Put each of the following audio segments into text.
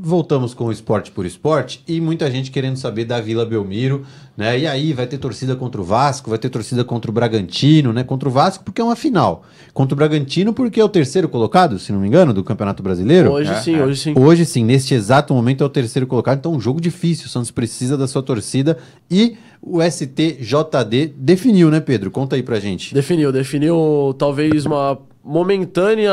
Voltamos com o esporte por esporte e muita gente querendo saber da Vila Belmiro, né? E aí vai ter torcida contra o Vasco, vai ter torcida contra o Bragantino, né? Contra o Vasco porque é uma final. Contra o Bragantino porque é o terceiro colocado, se não me engano, do Campeonato Brasileiro. Hoje é, sim, é. hoje sim. Hoje sim, neste exato momento é o terceiro colocado, então é um jogo difícil. O Santos precisa da sua torcida e o STJD definiu, né, Pedro? Conta aí pra gente. Definiu, definiu talvez uma momentânea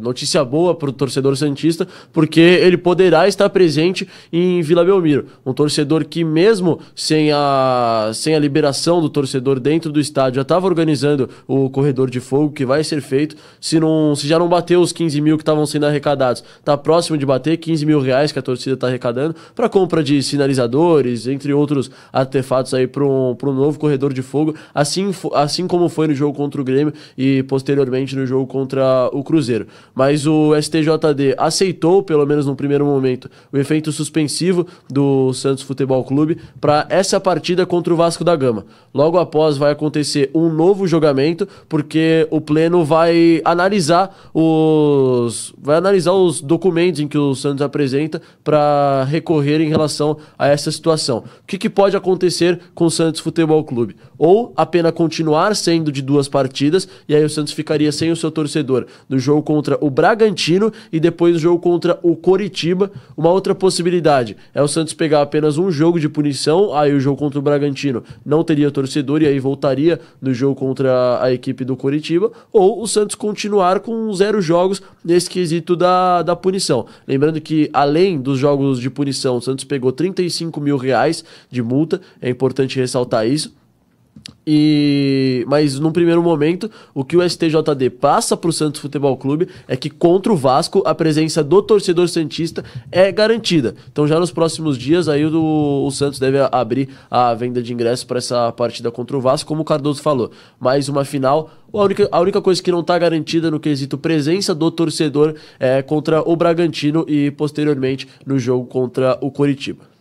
notícia boa para o torcedor Santista, porque ele poderá estar presente em Vila Belmiro. Um torcedor que, mesmo sem a, sem a liberação do torcedor dentro do estádio, já estava organizando o corredor de fogo que vai ser feito. Se, não, se já não bateu os 15 mil que estavam sendo arrecadados, está próximo de bater 15 mil reais que a torcida está arrecadando para compra de sinalizadores, entre outros artefatos aí para um, novo corredor de fogo, assim, assim como foi no jogo contra o Grêmio e posteriormente no jogo contra o Cruzeiro. Mas o STJD aceitou, pelo menos no primeiro momento, o efeito suspensivo do Santos Futebol Clube para essa partida contra o Vasco da Gama. Logo após vai acontecer um novo jogamento, porque o pleno vai analisar os vai analisar os documentos em que o Santos apresenta para recorrer em relação a essa situação. O que, que pode acontecer com o Santos Futebol Clube? Ou a pena continuar sendo de duas partidas e aí o Santos ficaria sem sem o seu torcedor no jogo contra o Bragantino e depois o jogo contra o Coritiba. Uma outra possibilidade é o Santos pegar apenas um jogo de punição, aí o jogo contra o Bragantino não teria torcedor e aí voltaria no jogo contra a equipe do Coritiba, ou o Santos continuar com zero jogos nesse quesito da, da punição. Lembrando que, além dos jogos de punição, o Santos pegou 35 mil reais de multa, é importante ressaltar isso. E mas num primeiro momento, o que o STJD passa para o Santos Futebol Clube é que contra o Vasco a presença do torcedor santista é garantida. Então já nos próximos dias aí o, o Santos deve abrir a venda de ingressos para essa partida contra o Vasco, como o Cardoso falou. Mais uma final a única, a única coisa que não está garantida no quesito presença do torcedor é contra o Bragantino e posteriormente no jogo contra o Coritiba.